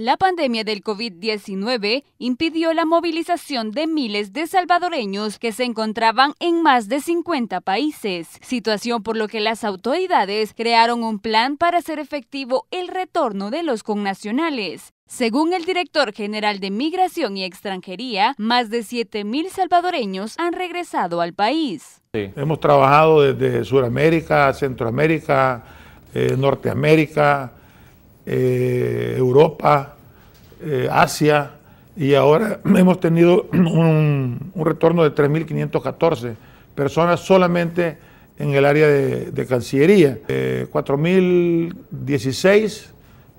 La pandemia del COVID-19 impidió la movilización de miles de salvadoreños que se encontraban en más de 50 países, situación por lo que las autoridades crearon un plan para hacer efectivo el retorno de los connacionales. Según el director general de Migración y Extranjería, más de mil salvadoreños han regresado al país. Hemos trabajado desde Sudamérica, Centroamérica, eh, Norteamérica, eh, Europa, eh, Asia, y ahora hemos tenido un, retorno de 3.514 personas solamente en el área de, Cancillería. 4.016 eh,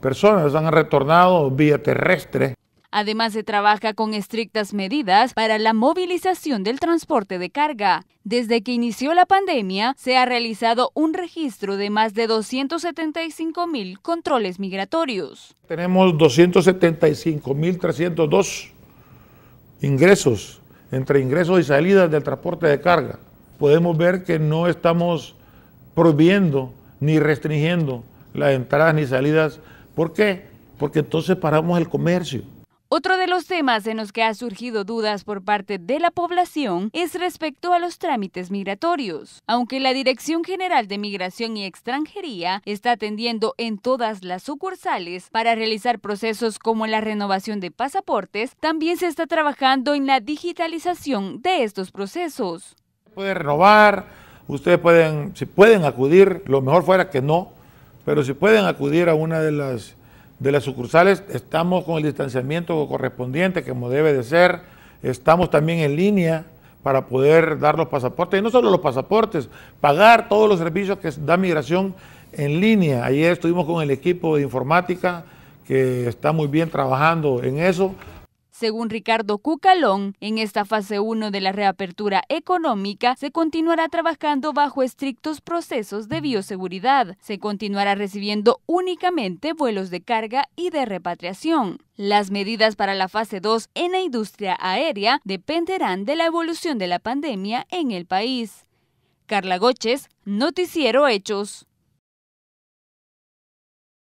personas han retornado vía terrestre. Además, se trabaja con estrictas medidas para la movilización del transporte de carga. Desde que inició la pandemia, se ha realizado un registro de más de 275 mil controles migratorios. Tenemos 275.302 ingresos, entre ingresos y salidas del transporte de carga. Podemos ver que no estamos prohibiendo ni restringiendo las entradas ni salidas. ¿Por qué? Porque entonces paramos el comercio. Otro de los temas en los que ha surgido dudas por parte de la población es respecto a los trámites migratorios. Aunque la Dirección General de Migración y Extranjería está atendiendo en todas las sucursales para realizar procesos como la renovación de pasaportes, también se está trabajando en la digitalización de estos procesos. Puede renovar, ustedes pueden, si pueden acudir, lo mejor fuera que no, pero si pueden acudir a una de las de las sucursales, estamos con el distanciamiento correspondiente, como debe de ser, estamos también en línea para poder dar los pasaportes, y no solo los pasaportes, pagar todos los servicios que da migración en línea. Ayer estuvimos con el equipo de informática que está muy bien trabajando en eso. Según Ricardo Cucalón, en esta fase 1 de la reapertura económica se continuará trabajando bajo estrictos procesos de bioseguridad. Se continuará recibiendo únicamente vuelos de carga y de repatriación. Las medidas para la fase 2 en la industria aérea dependerán de la evolución de la pandemia en el país. Carla Goches, Noticiero Hechos.